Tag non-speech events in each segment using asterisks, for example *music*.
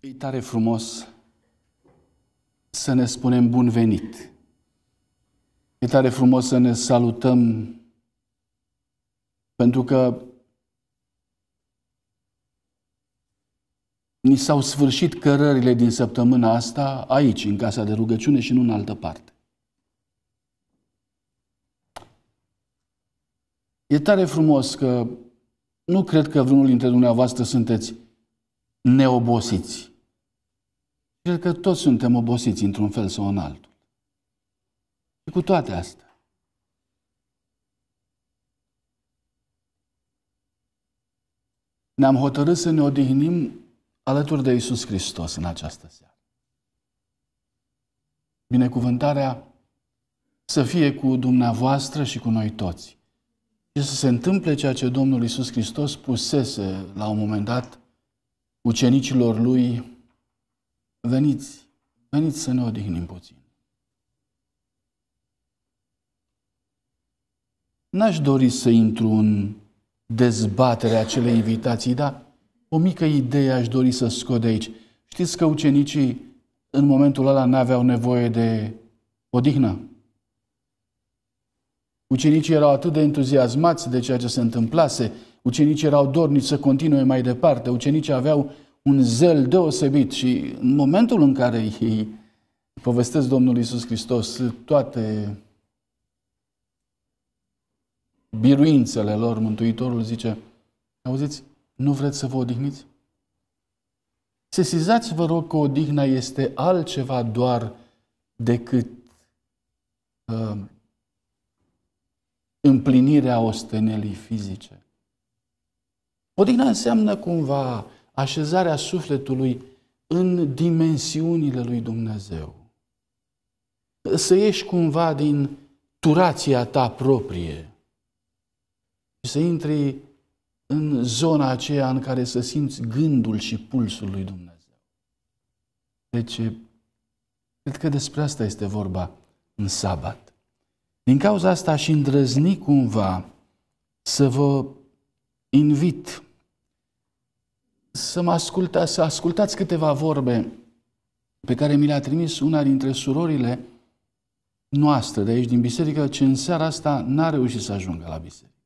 E tare frumos să ne spunem bun venit. E tare frumos să ne salutăm pentru că ni s-au sfârșit cărările din săptămâna asta aici, în casa de rugăciune și nu în altă parte. E tare frumos că nu cred că vreunul dintre dumneavoastră sunteți neobosiți. Cred că toți suntem obosiți într-un fel sau în altul. Și cu toate astea, ne-am hotărât să ne odihnim alături de Isus Hristos în această seară. Binecuvântarea să fie cu dumneavoastră și cu noi toți. Și să se întâmple ceea ce Domnul Isus Hristos pusese la un moment dat ucenicilor lui Veniți, veniți să ne odihnim puțin. N-aș dori să intru în dezbaterea acelei invitații, dar o mică idee aș dori să scot de aici. Știți că ucenicii în momentul ăla n-aveau nevoie de odihnă. Ucenicii erau atât de entuziasmați de ceea ce se întâmplase, ucenicii erau dornici să continue mai departe, ucenicii aveau un zel deosebit și în momentul în care îi povestesc Domnul Isus Hristos toate biruințele lor, Mântuitorul zice, auziți, nu vreți să vă odihniți? Sesizați, vă rog, că odihna este altceva doar decât uh, împlinirea ostenelii fizice. Odihna înseamnă cumva așezarea sufletului în dimensiunile lui Dumnezeu. Să ieși cumva din turația ta proprie și să intri în zona aceea în care să simți gândul și pulsul lui Dumnezeu. Deci, cred că despre asta este vorba în sabat. Din cauza asta aș îndrăzni cumva să vă invit să mă asculta, să ascultați câteva vorbe pe care mi le-a trimis una dintre surorile noastre de aici din biserică, ce în seara asta n-a reușit să ajungă la biserică,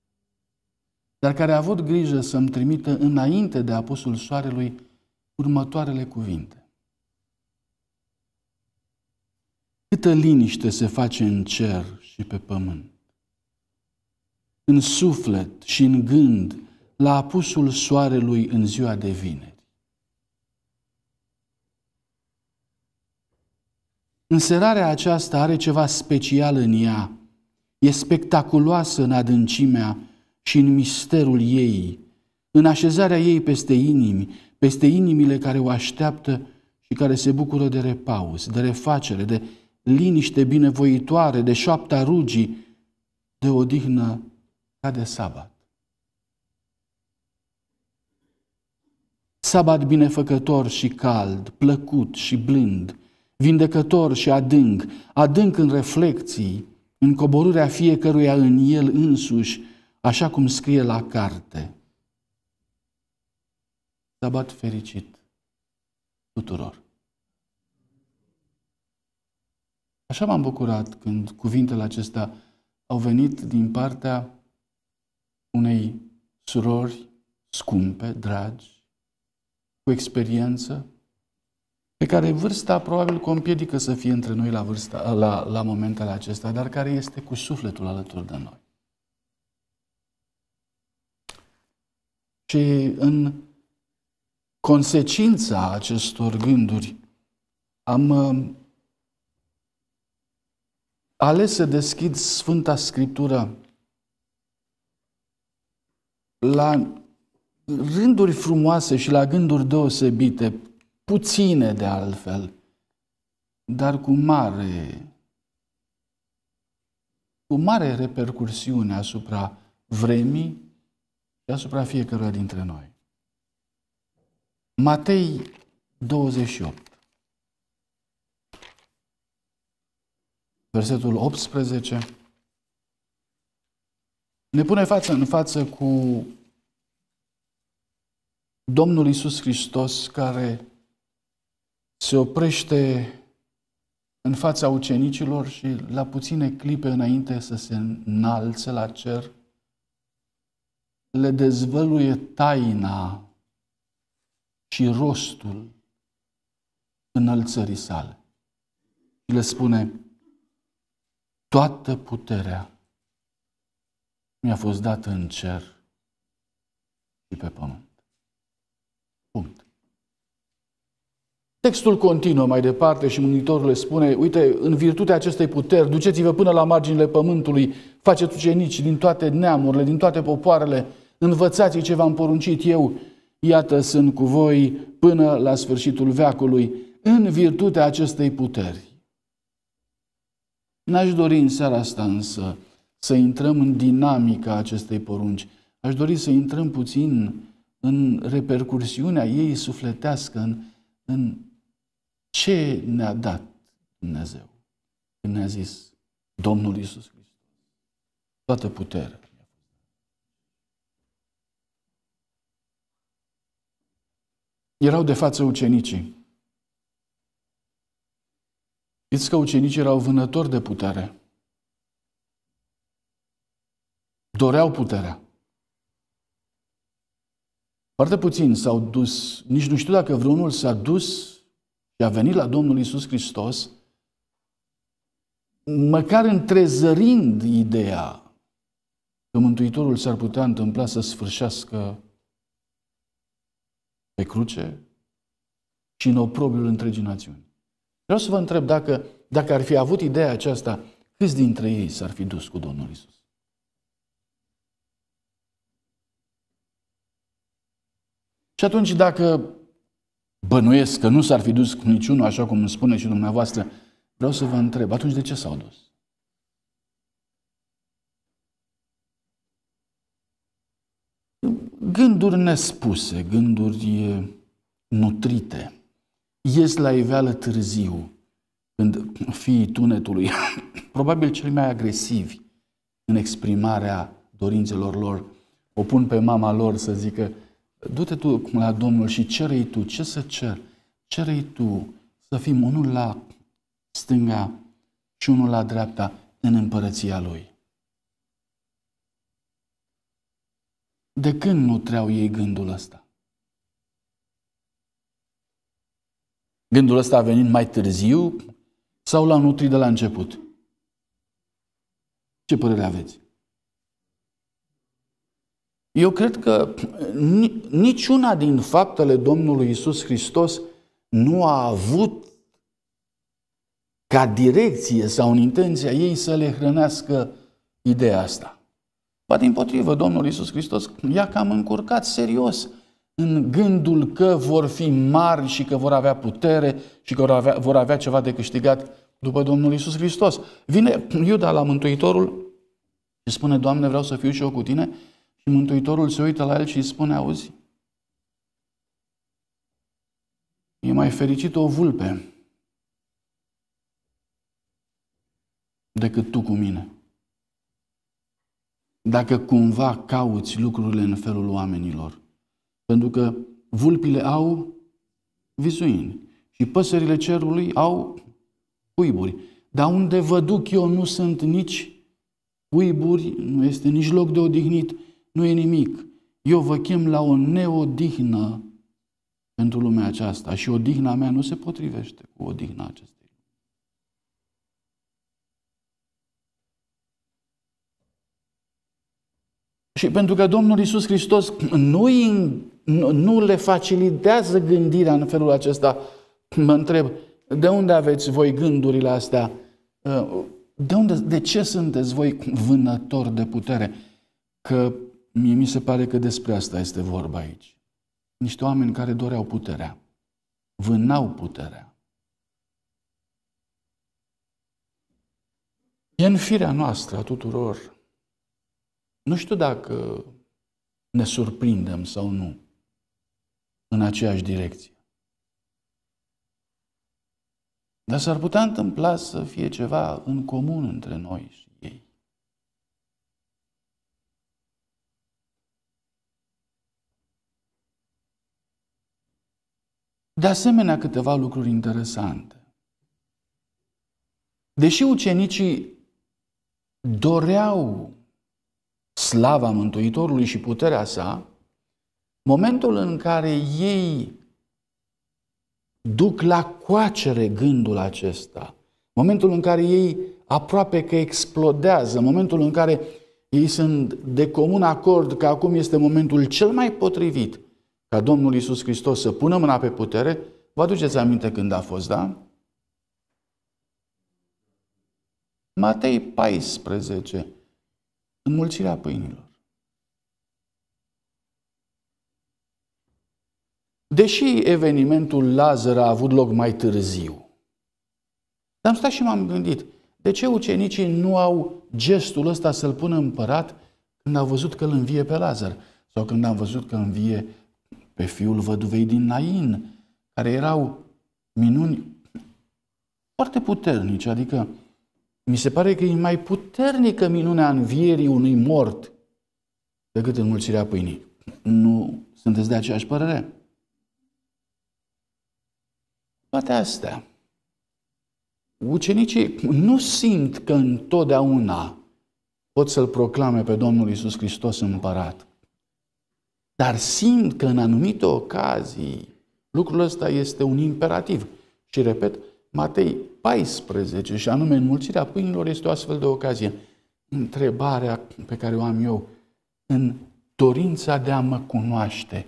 dar care a avut grijă să-mi trimită înainte de apusul soarelui următoarele cuvinte. Câtă liniște se face în cer și pe pământ, în suflet și în gând la apusul soarelui în ziua de vineri. Înserarea aceasta are ceva special în ea, e spectaculoasă în adâncimea și în misterul ei, în așezarea ei peste inimi, peste inimile care o așteaptă și care se bucură de repaus, de refacere, de liniște binevoitoare, de șoapta rugii, de odihnă ca de sabat. sabat binefăcător și cald, plăcut și blând, vindecător și adânc, adânc în reflecții, în coborârea fiecăruia în el însuși, așa cum scrie la carte. Sabat fericit tuturor. Așa m-am bucurat când cuvintele acestea au venit din partea unei surori scumpe, dragi, cu experiență, pe care vârsta probabil că o împiedică să fie între noi la, vârsta, la, la momentele acestea, dar care este cu sufletul alături de noi. Și în consecința acestor gânduri am uh, ales să deschid Sfânta Scriptură la rânduri frumoase și la gânduri deosebite, puține de altfel, dar cu mare, cu mare repercursiune asupra vremii și asupra fiecăruia dintre noi. Matei 28, versetul 18, ne pune față în față cu Domnul Iisus Hristos care se oprește în fața ucenicilor și la puține clipe înainte să se înalțe la cer, le dezvăluie taina și rostul înălțării sale. Și le spune, toată puterea mi-a fost dată în cer și pe pământ. Punct. Textul continuă mai departe și Mânitorul le spune, uite, în virtutea acestei puteri, duceți-vă până la marginile pământului, faceți ucenici din toate neamurile, din toate popoarele, învățați ce v-am poruncit eu, iată sunt cu voi până la sfârșitul veacului, în virtutea acestei puteri. N-aș dori în seara asta însă să intrăm în dinamica acestei porunci. Aș dori să intrăm puțin în repercursiunea ei sufletească, în, în ce ne-a dat Dumnezeu când ne-a zis Domnul Isus Hristos. Toată puterea. Erau de față ucenicii. Știți că ucenicii erau vânători de putere. Doreau puterea. Foarte puțin s-au dus, nici nu știu dacă vreunul s-a dus și a venit la Domnul Isus Hristos, măcar întrezărind ideea că Mântuitorul s-ar putea întâmpla să sfârșească pe cruce și în oprobiul întregii națiuni. Vreau să vă întreb dacă, dacă ar fi avut ideea aceasta, câți dintre ei s-ar fi dus cu Domnul Isus? Și atunci dacă bănuiesc că nu s-ar fi dus niciunul, așa cum îmi spune și dumneavoastră, vreau să vă întreb, atunci de ce s-au dus? Gânduri nespuse, gânduri nutrite, ies la iveală târziu, când fiii tunetului, *laughs* probabil cel mai agresivi în exprimarea dorințelor lor, o pun pe mama lor să zică, Du-te tu la Domnul și cere tu. Ce să cer? cere tu să fim unul la stânga și unul la dreapta în împărăția Lui. De când nu treau ei gândul ăsta? Gândul ăsta a venit mai târziu sau l-au nutrit de la început? Ce părere aveți? Eu cred că niciuna din faptele Domnului Isus Hristos nu a avut ca direcție sau în intenția ei să le hrănească ideea asta. Ba din potrivă, Domnul Isus Hristos i-a cam încurcat serios în gândul că vor fi mari și că vor avea putere și că vor avea, vor avea ceva de câștigat după Domnul Isus Hristos. Vine Iuda la Mântuitorul și spune, Doamne, vreau să fiu și eu cu tine și Mântuitorul se uită la el și îi spune, auzi, e mai fericit o vulpe decât tu cu mine. Dacă cumva cauți lucrurile în felul oamenilor. Pentru că vulpile au vizuini și păsările cerului au cuiburi. Dar unde vă duc eu nu sunt nici cuiburi, nu este nici loc de odihnit, nu e nimic. Eu vă chem la o neodihnă pentru lumea aceasta și odihna mea nu se potrivește cu odihna acestei. Și pentru că Domnul Isus Hristos nu, nu le facilitează gândirea în felul acesta, mă întreb, de unde aveți voi gândurile astea? Uh, de, unde, de ce sunteți voi vânători de putere? Că Mie mi se pare că despre asta este vorba aici. Niște oameni care doreau puterea, vânau puterea. E în firea noastră a tuturor. Nu știu dacă ne surprindem sau nu în aceeași direcție. Dar s-ar putea întâmpla să fie ceva în comun între noi De asemenea, câteva lucruri interesante. Deși ucenicii doreau slava Mântuitorului și puterea sa, momentul în care ei duc la coacere gândul acesta, momentul în care ei aproape că explodează, momentul în care ei sunt de comun acord că acum este momentul cel mai potrivit ca Domnul Isus Hristos să pună mâna pe putere, vă aduceți aminte când a fost, da? Matei 14, înmulțirea pâinilor. Deși evenimentul Lazar a avut loc mai târziu, am stat și m-am gândit, de ce ucenicii nu au gestul ăsta să-l pună împărat când au văzut că îl învie pe Lazar sau când am văzut că învie pe fiul văduvei din Nain, care erau minuni foarte puternice, adică mi se pare că e mai puternică minunea învierii unui mort decât înmulțirea pâinii. Nu sunteți de aceeași părere? Toate astea, ucenicii nu simt că întotdeauna pot să-L proclame pe Domnul Isus Hristos împărat. Dar simt că în anumite ocazii lucrul ăsta este un imperativ. Și repet, Matei 14, și anume înmulțirea pâinilor este o astfel de ocazie. Întrebarea pe care o am eu, în dorința de a mă cunoaște,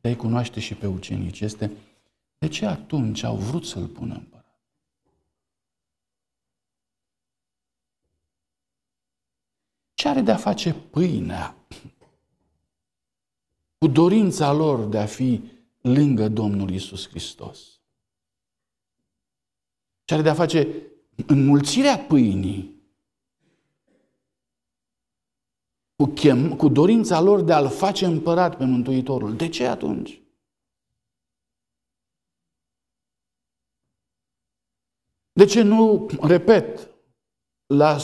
de a-i cunoaște și pe ucenici, este de ce atunci au vrut să-l pună împărat? Ce are de a face pâinea cu dorința lor de a fi lângă Domnul Isus Hristos. Și are de a face înmulțirea pâinii cu, chem, cu dorința lor de a-L face împărat pe Mântuitorul. De ce atunci? De ce nu, repet, la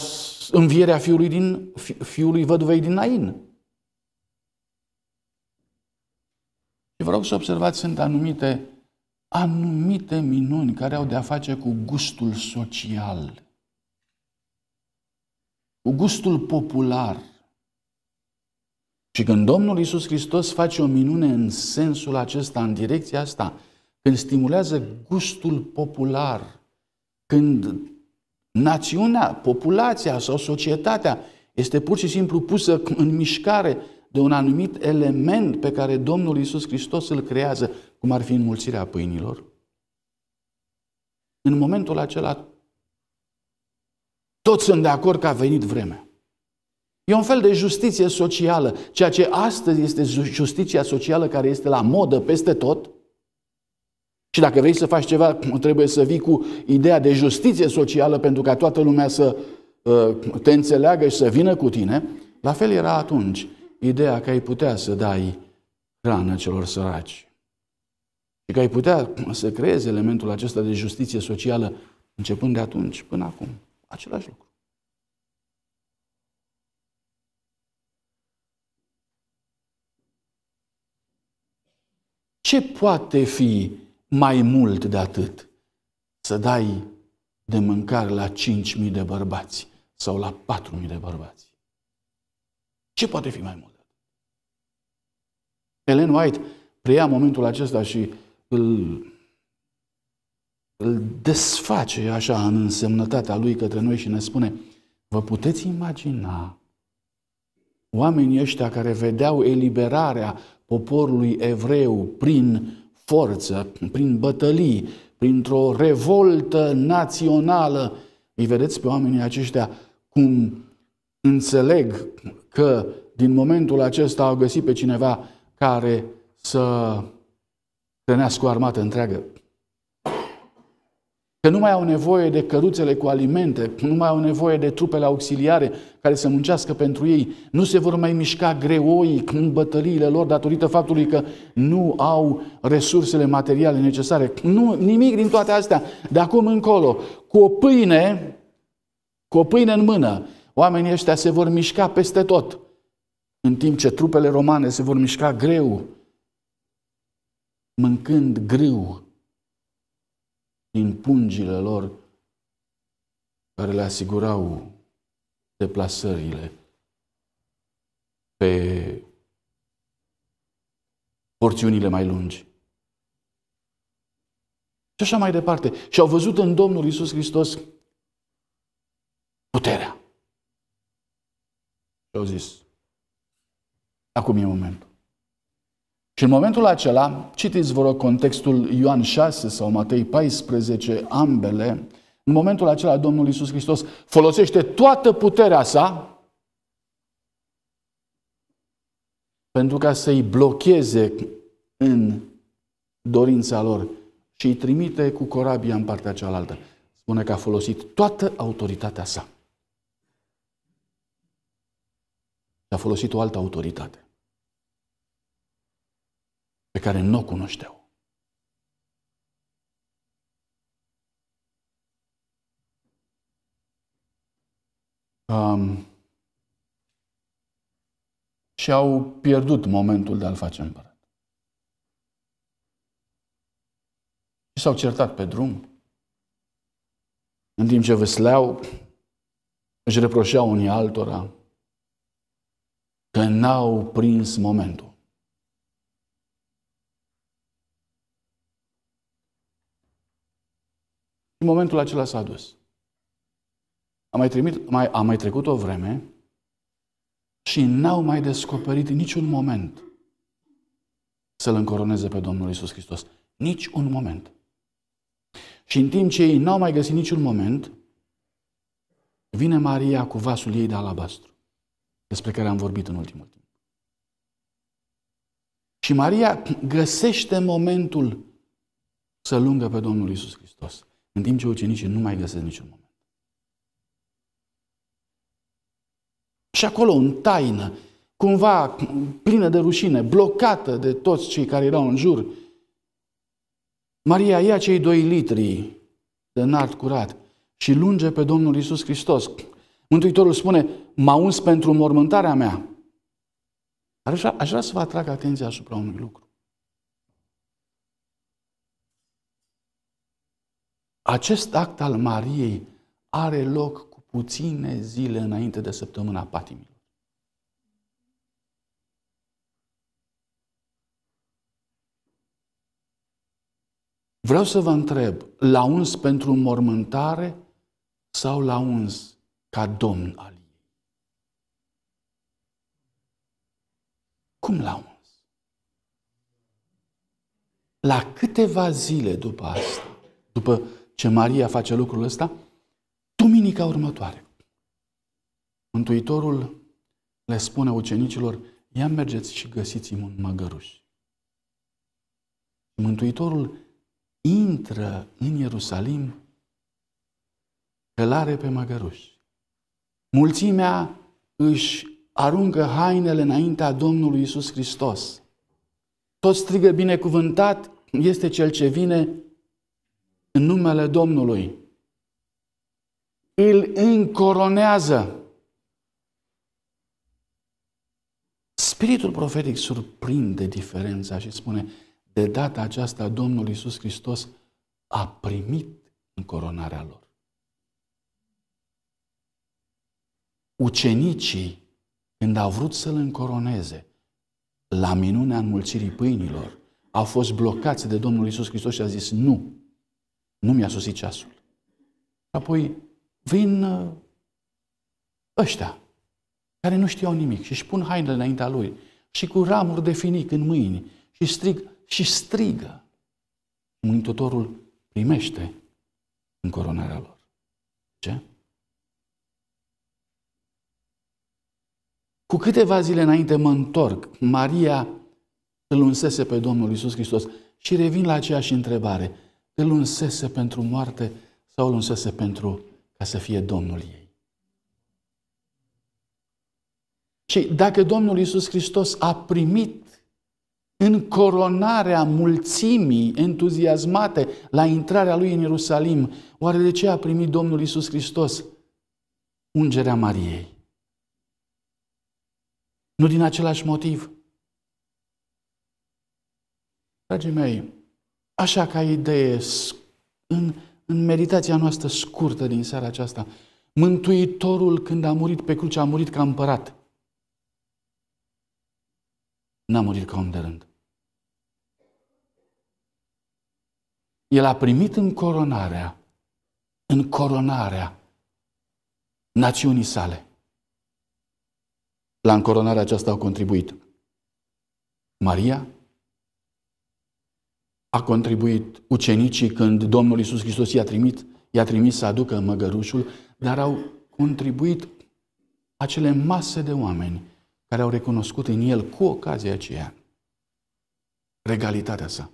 învierea fiului, din, fiului văduvei din Nain? Și vă rog să observați, sunt anumite, anumite minuni care au de-a face cu gustul social, cu gustul popular. Și când Domnul Isus Hristos face o minune în sensul acesta, în direcția asta, când stimulează gustul popular, când națiunea, populația sau societatea este pur și simplu pusă în mișcare de un anumit element pe care Domnul Iisus Hristos îl creează, cum ar fi înmulțirea pâinilor, în momentul acela toți sunt de acord că a venit vremea. E un fel de justiție socială, ceea ce astăzi este justiția socială care este la modă peste tot. Și dacă vrei să faci ceva, *clears throat* trebuie să vii cu ideea de justiție socială pentru ca toată lumea să uh, te înțeleagă și să vină cu tine. La fel era atunci ideea că ai putea să dai hrană celor săraci. Și că ai putea să creezi elementul acesta de justiție socială începând de atunci până acum. Același lucru. Ce poate fi mai mult de atât? Să dai de mâncare la 5.000 de bărbați sau la 4.000 de bărbați. Ce poate fi mai mult? Ellen White preia momentul acesta și îl, îl desface așa în însemnătatea lui către noi și ne spune Vă puteți imagina oamenii ăștia care vedeau eliberarea poporului evreu prin forță, prin bătălii, printr-o revoltă națională, îi vedeți pe oamenii aceștia cum înțeleg că din momentul acesta au găsit pe cineva care să trănească o armată întreagă. Că nu mai au nevoie de căruțele cu alimente, nu mai au nevoie de trupele auxiliare care să muncească pentru ei, nu se vor mai mișca greoi în bătăliile lor datorită faptului că nu au resursele materiale necesare. Nu, nimic din toate astea. De acum încolo, cu o pâine, cu o pâine în mână, oamenii ăștia se vor mișca peste tot în timp ce trupele romane se vor mișca greu, mâncând greu din pungile lor care le asigurau deplasările pe porțiunile mai lungi. Și așa mai departe. Și au văzut în Domnul Isus Hristos puterea. Și au zis, Acum e momentul. Și în momentul acela, citiți vă rog contextul Ioan 6 sau Matei 14, ambele, în momentul acela Domnul Iisus Hristos folosește toată puterea sa pentru ca să-i blocheze în dorința lor și îi trimite cu corabia în partea cealaltă. Spune că a folosit toată autoritatea sa. A folosit o altă autoritate pe care nu o cunoșteau. Um, și au pierdut momentul de a-l face împărat. Și s-au certat pe drum. În timp ce vesleau, își reproșeau unii altora că n-au prins momentul. Și momentul acela s-a dus. A mai, trimit, mai, a mai trecut o vreme și n-au mai descoperit niciun moment să-L încoroneze pe Domnul Isus Hristos. Nici un moment. Și în timp ce ei n-au mai găsit niciun moment, vine Maria cu vasul ei de alabastru, despre care am vorbit în ultimul timp. Și Maria găsește momentul să lungă pe Domnul Isus Hristos. În timp ce ucenicii nu mai găsesc niciun moment. Și acolo, în taină, cumva plină de rușine, blocată de toți cei care erau în jur, Maria ia cei doi litri de nard curat și lunge pe Domnul Isus Hristos. Mântuitorul spune, m-a uns pentru mormântarea mea. Aș vrea, aș vrea să vă atrag atenția asupra unui lucru. Acest act al Mariei are loc cu puține zile înainte de săptămâna patimilor. Vreau să vă întreb, la uns pentru mormântare sau la uns ca domn al ei? Cum la uns? La câteva zile după asta, după ce Maria face lucrul ăsta? Duminica următoare. Mântuitorul le spune ucenicilor, ia mergeți și găsiți-mi un măgăruș. Mântuitorul intră în Ierusalim are pe măgăruș. Mulțimea își aruncă hainele înaintea Domnului Isus Hristos. Tot strigă binecuvântat este cel ce vine în numele Domnului. Îl încoronează. Spiritul profetic surprinde diferența și spune, de data aceasta Domnul Iisus Hristos a primit încoronarea lor. Ucenicii, când au vrut să-L încoroneze, la minunea înmulțirii pâinilor, au fost blocați de Domnul Iisus Hristos și a zis nu. Nu mi-a sosit ceasul. Apoi vin uh, ăștia, care nu știau nimic și își pun hainele înaintea lui și cu ramuri de finic în mâini și strig și strigă. Mântuitorul primește încoronarea lor. Ce? Cu câteva zile înainte mă întorc, Maria îl unsese pe Domnul Isus Hristos și revin la aceeași întrebare îl unsese pentru moarte sau îl unsese pentru ca să fie Domnul ei. Și dacă Domnul Iisus Hristos a primit în coronarea mulțimii entuziasmate la intrarea lui în Ierusalim, oare de ce a primit Domnul Iisus Hristos ungerea Mariei? Nu din același motiv. Dragii mei, Așa ca idee, în, în meditația noastră scurtă din seara aceasta, Mântuitorul când a murit pe cruce a murit ca împărat. N-a murit ca om de rând. El a primit în coronarea, în coronarea națiunii sale. La încoronarea aceasta au contribuit Maria, a contribuit ucenicii când Domnul Iisus Hristos i-a trimis, i-a trimis să aducă măgărușul, dar au contribuit acele mase de oameni care au recunoscut în el cu ocazia aceea regalitatea sa.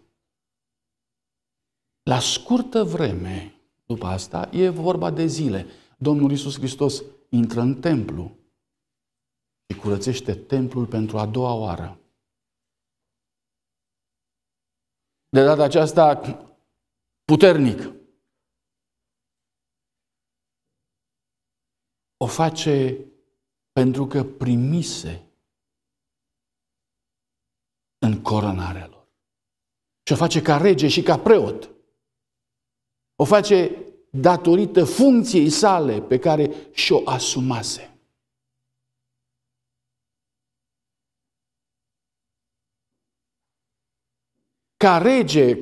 La scurtă vreme după asta, e vorba de zile, Domnul Iisus Hristos intră în templu și curățește templul pentru a doua oară. de data aceasta puternic. O face pentru că primise în coronarea lor. Și o face ca rege și ca preot. O face datorită funcției sale pe care și-o asumase. ca rege,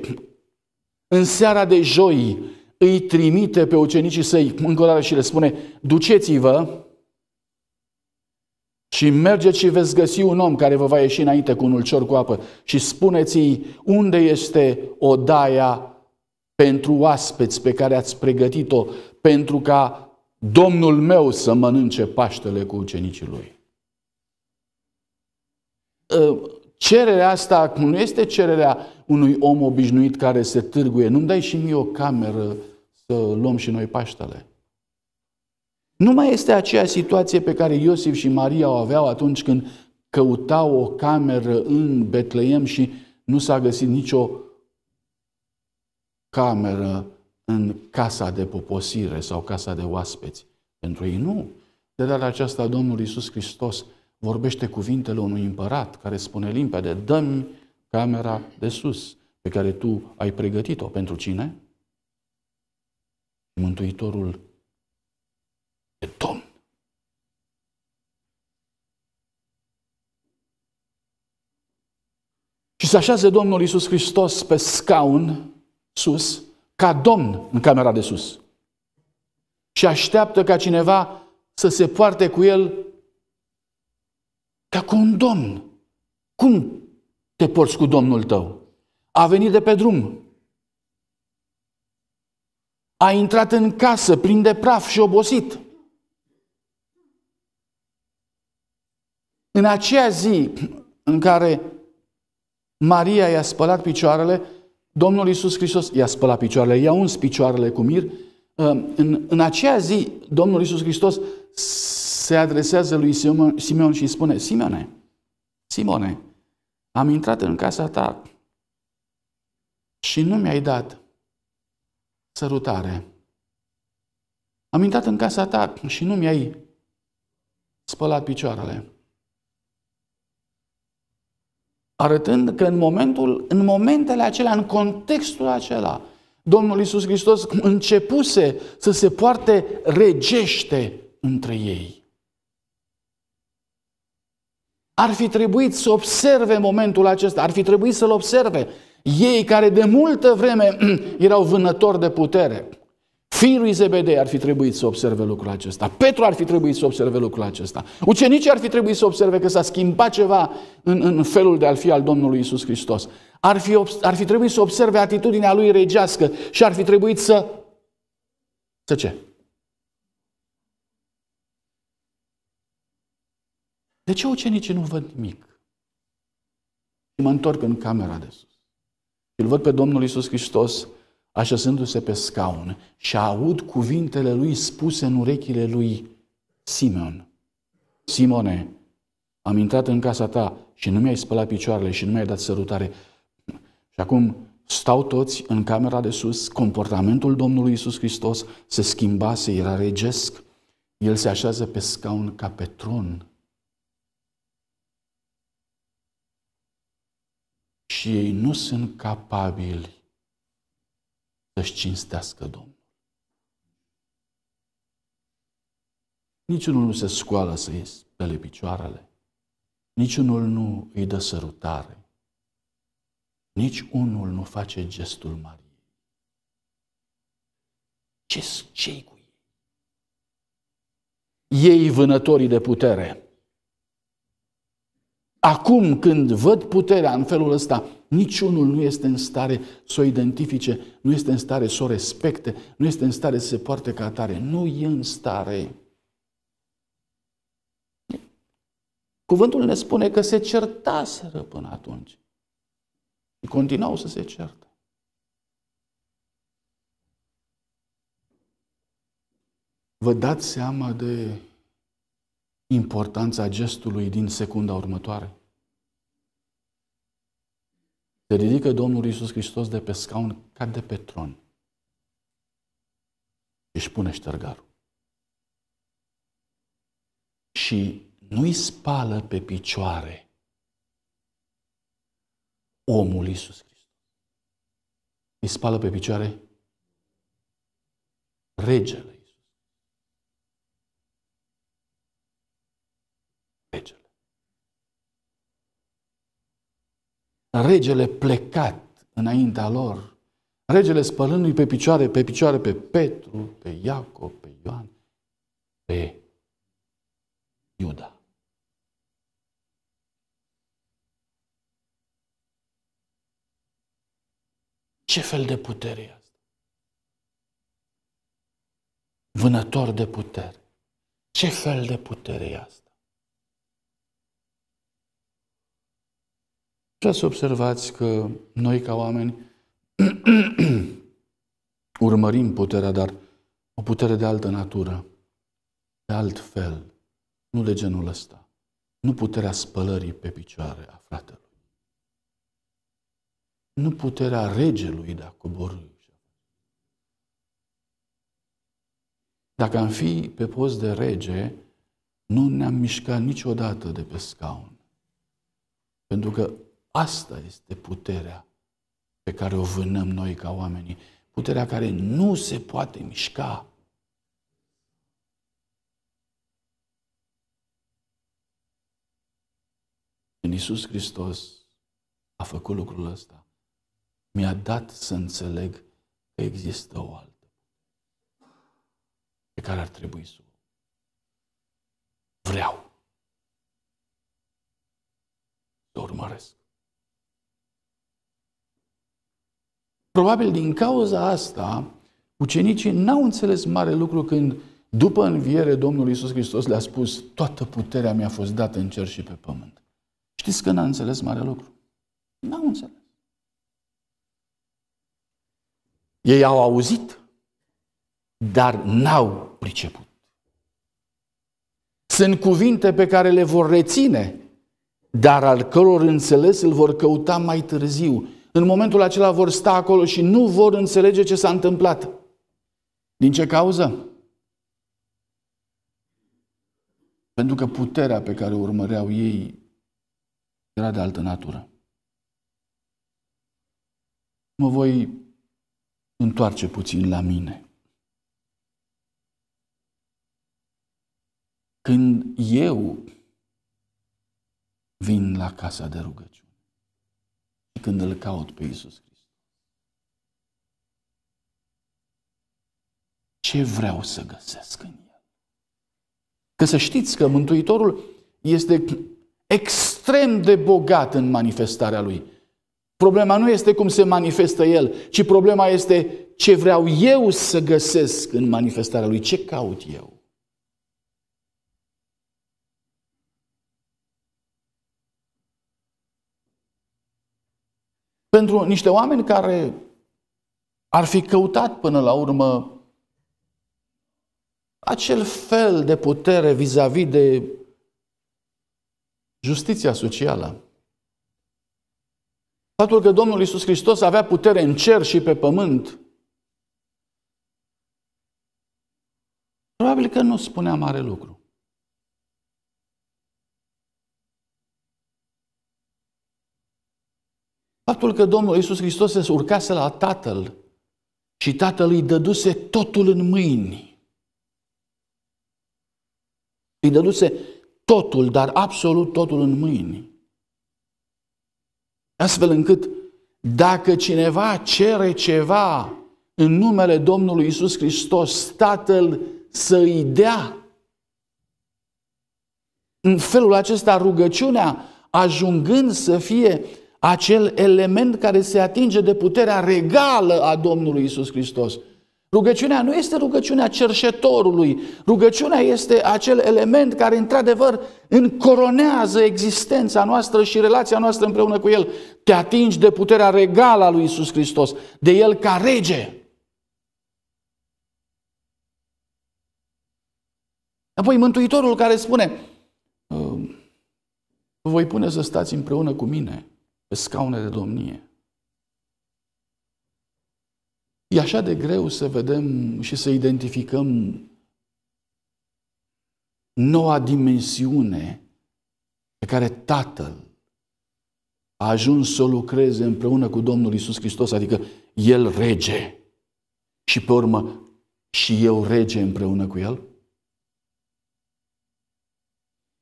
în seara de joi, îi trimite pe ucenicii săi încă o dată și le spune, duceți-vă și mergeți și veți găsi un om care vă va ieși înainte cu un ulcior cu apă și spuneți-i unde este odaia pentru oaspeți pe care ați pregătit-o pentru ca Domnul meu să mănânce paștele cu ucenicii lui. Ă, Cererea asta nu este cererea unui om obișnuit care se târguie. Nu-mi dai și mie o cameră să luăm și noi Paștele. Nu mai este aceea situație pe care Iosif și Maria o aveau atunci când căutau o cameră în Betleem și nu s-a găsit nicio cameră în casa de poposire sau casa de oaspeți. Pentru ei nu. De data aceasta Domnul Iisus Hristos vorbește cuvintele unui împărat care spune limpede, dă-mi camera de sus pe care tu ai pregătit-o. Pentru cine? Mântuitorul de Domn. Și se așează Domnul Iisus Hristos pe scaun sus, ca Domn în camera de sus. Și așteaptă ca cineva să se poarte cu el ca cu un domn. Cum te porți cu domnul tău? A venit de pe drum. A intrat în casă plin de praf și obosit. În aceea zi în care Maria i-a spălat picioarele, Domnul Iisus Hristos i-a spălat picioarele, i-a uns picioarele cu mir, uh, în, în aceea zi Domnul Iisus Hristos se adresează lui Simeon și îi spune, Simone, Simone, am intrat în casa ta și nu mi-ai dat sărutare. Am intrat în casa ta și nu mi-ai spălat picioarele. Arătând că în, momentul, în momentele acelea, în contextul acela, Domnul Isus Hristos începuse să se poarte regește între ei ar fi trebuit să observe momentul acesta, ar fi trebuit să-l observe. Ei care de multă vreme *clears throat* erau vânători de putere, Fiul lui Zebedei ar fi trebuit să observe lucrul acesta. Petru ar fi trebuit să observe lucrul acesta. Ucenicii ar fi trebuit să observe că s-a schimbat ceva în, în felul de a fi al Domnului Isus Hristos. Ar fi, ar fi trebuit să observe atitudinea lui regească și ar fi trebuit să... Să ce? De ce ucenicii nu văd nimic? Și mă întorc în camera de sus. Și îl văd pe Domnul Isus Hristos așezându-se pe scaun și aud cuvintele lui spuse în urechile lui Simeon. Simone, am intrat în casa ta și nu mi-ai spălat picioarele și nu mi-ai dat sărutare. Și acum stau toți în camera de sus, comportamentul Domnului Isus Hristos se schimbase, era regesc, el se așează pe scaun ca pe tron și ei nu sunt capabili să-și cinstească Domnul. Niciunul nu se scoală să ies pe picioarele, niciunul nu îi dă sărutare, nici unul nu face gestul Mariei. Ce cei cu ei? Ei vânătorii de putere, Acum când văd puterea în felul ăsta, niciunul nu este în stare să o identifice, nu este în stare să o respecte, nu este în stare să se poarte ca atare. Nu e în stare. Cuvântul ne spune că se certaseră până atunci. Continuau să se certe. Vă dați seama de importanța gestului din secunda următoare. Se ridică Domnul Iisus Hristos de pe scaun ca de pe tron. Își pune ștergarul. Și nu-i spală pe picioare omul Iisus Hristos. Îi spală pe picioare regele. regele plecat înaintea lor, regele spălându-i pe picioare, pe picioare pe Petru, pe Iacob, pe Ioan, pe Iuda. Ce fel de putere e asta? Vânător de putere. Ce fel de putere e asta? Și să observați că noi ca oameni *clears throat* urmărim puterea, dar o putere de altă natură, de alt fel, nu de genul ăsta. Nu puterea spălării pe picioare a fratelui. Nu puterea regelui de a coborâi. Dacă am fi pe post de rege, nu ne-am mișcat niciodată de pe scaun. Pentru că Asta este puterea pe care o vânăm noi ca oamenii. Puterea care nu se poate mișca. În Iisus Hristos a făcut lucrul ăsta, mi-a dat să înțeleg că există o altă pe care ar trebui să o vreau să urmăresc. Probabil din cauza asta, ucenicii n-au înțeles mare lucru când, după înviere, Domnul Iisus Hristos le-a spus toată puterea mi-a fost dată în cer și pe pământ. Știți că n-a înțeles mare lucru? N-au înțeles. Ei au auzit, dar n-au priceput. Sunt cuvinte pe care le vor reține, dar al căror înțeles îl vor căuta mai târziu în momentul acela vor sta acolo și nu vor înțelege ce s-a întâmplat. Din ce cauză? Pentru că puterea pe care o urmăreau ei era de altă natură. Mă voi întoarce puțin la mine. Când eu vin la casa de rugăciune, când îl caut pe Iisus Hristos. Ce vreau să găsesc în el? Că să știți că Mântuitorul este extrem de bogat în manifestarea lui. Problema nu este cum se manifestă el, ci problema este ce vreau eu să găsesc în manifestarea lui, ce caut eu. pentru niște oameni care ar fi căutat până la urmă acel fel de putere vis-a-vis -vis de justiția socială. Faptul că Domnul Isus Hristos avea putere în cer și pe pământ, probabil că nu spunea mare lucru. Faptul că Domnul Iisus Hristos se urcase la Tatăl și Tatăl îi dăduse totul în mâini. Îi dăduse totul, dar absolut totul în mâini. Astfel încât dacă cineva cere ceva în numele Domnului Isus Hristos, Tatăl să îi dea. În felul acesta rugăciunea, ajungând să fie acel element care se atinge de puterea regală a Domnului Isus Hristos. Rugăciunea nu este rugăciunea cerșetorului, rugăciunea este acel element care într-adevăr încoronează existența noastră și relația noastră împreună cu El. Te atingi de puterea regală a lui Isus Hristos, de El ca rege. Apoi Mântuitorul care spune, ă, voi pune să stați împreună cu mine pe scaune de domnie. E așa de greu să vedem și să identificăm noua dimensiune pe care Tatăl a ajuns să o lucreze împreună cu Domnul Isus Hristos, adică El rege și pe urmă și eu rege împreună cu El?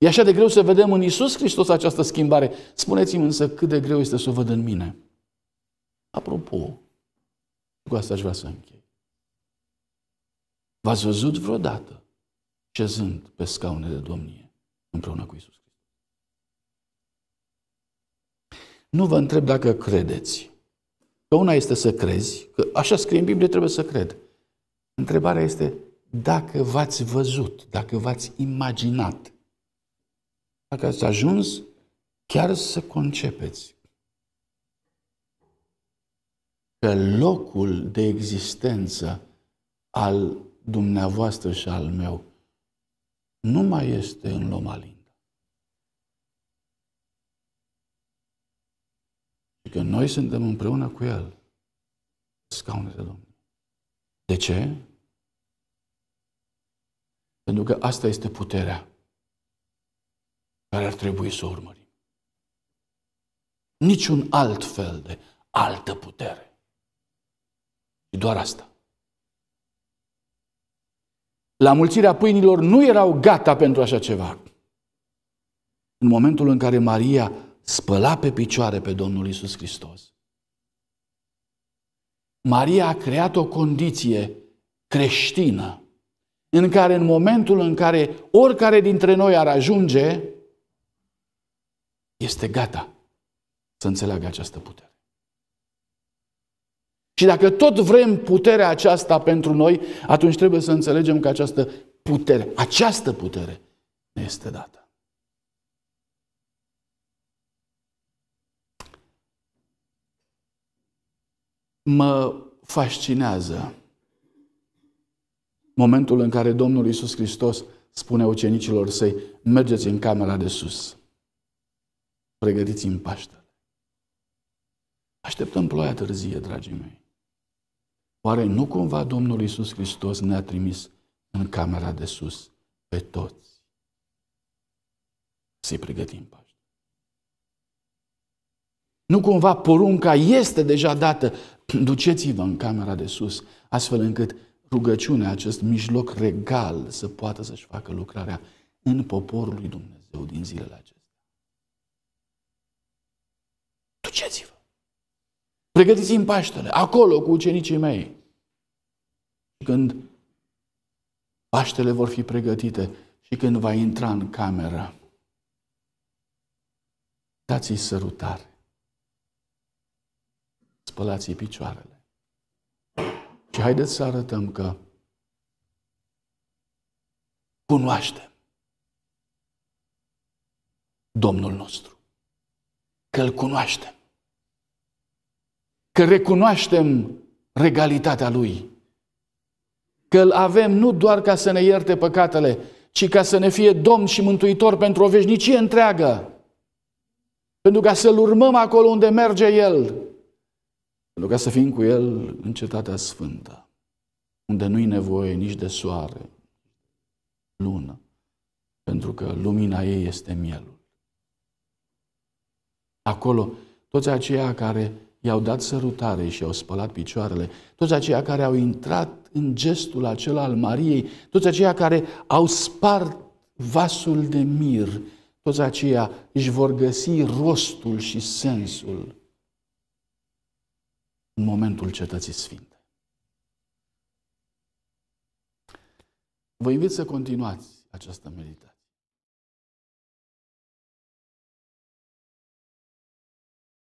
E așa de greu să vedem în Isus Hristos această schimbare. Spuneți-mi însă cât de greu este să o văd în mine. Apropo, cu asta aș vrea să închei. V-ați văzut vreodată șezând pe scaune de domnie împreună cu Isus Hristos? Nu vă întreb dacă credeți. Că una este să crezi, că așa scrie în Biblie, trebuie să cred. Întrebarea este dacă v-ați văzut, dacă v-ați imaginat dacă ați ajuns chiar să concepeți că locul de existență al dumneavoastră și al meu nu mai este în Loma Linda. Și că noi suntem împreună cu El scaunele Domnului. De ce? Pentru că asta este puterea care ar trebui să urmărim. Niciun alt fel de altă putere. Și doar asta. La mulțirea pâinilor nu erau gata pentru așa ceva. În momentul în care Maria spăla pe picioare pe Domnul Isus Hristos, Maria a creat o condiție creștină în care în momentul în care oricare dintre noi ar ajunge, este gata să înțeleagă această putere. Și dacă tot vrem puterea aceasta pentru noi, atunci trebuie să înțelegem că această putere, această putere ne este dată. Mă fascinează momentul în care Domnul Isus Hristos spune ucenicilor săi, mergeți în camera de sus pregătiți-mi Paștele. Așteptăm ploaia târzie, dragii mei. Oare nu cumva Domnul Iisus Hristos ne-a trimis în camera de sus pe toți să-i pregătim Paștele? Nu cumva porunca este deja dată, duceți-vă în camera de sus, astfel încât rugăciunea, acest mijloc regal să poată să-și facă lucrarea în poporul lui Dumnezeu din zilele acestea. Duceți-vă! Pregătiți-mi Paștele, acolo cu ucenicii mei. Și când Paștele vor fi pregătite și când va intra în cameră, dați-i sărutare. Spălați-i picioarele. Și haideți să arătăm că cunoaștem Domnul nostru. Că l cunoaștem că recunoaștem regalitatea Lui. Că îl avem nu doar ca să ne ierte păcatele, ci ca să ne fie Domn și Mântuitor pentru o veșnicie întreagă. Pentru ca să-L urmăm acolo unde merge El. Pentru ca să fim cu El în cetatea sfântă, unde nu-i nevoie nici de soare, lună, pentru că lumina ei este mielul. Acolo, toți aceia care i-au dat sărutare și i-au spălat picioarele. Toți aceia care au intrat în gestul acela al Mariei, toți aceia care au spart vasul de mir, toți aceia își vor găsi rostul și sensul în momentul cetății sfinte. Vă invit să continuați această meditație.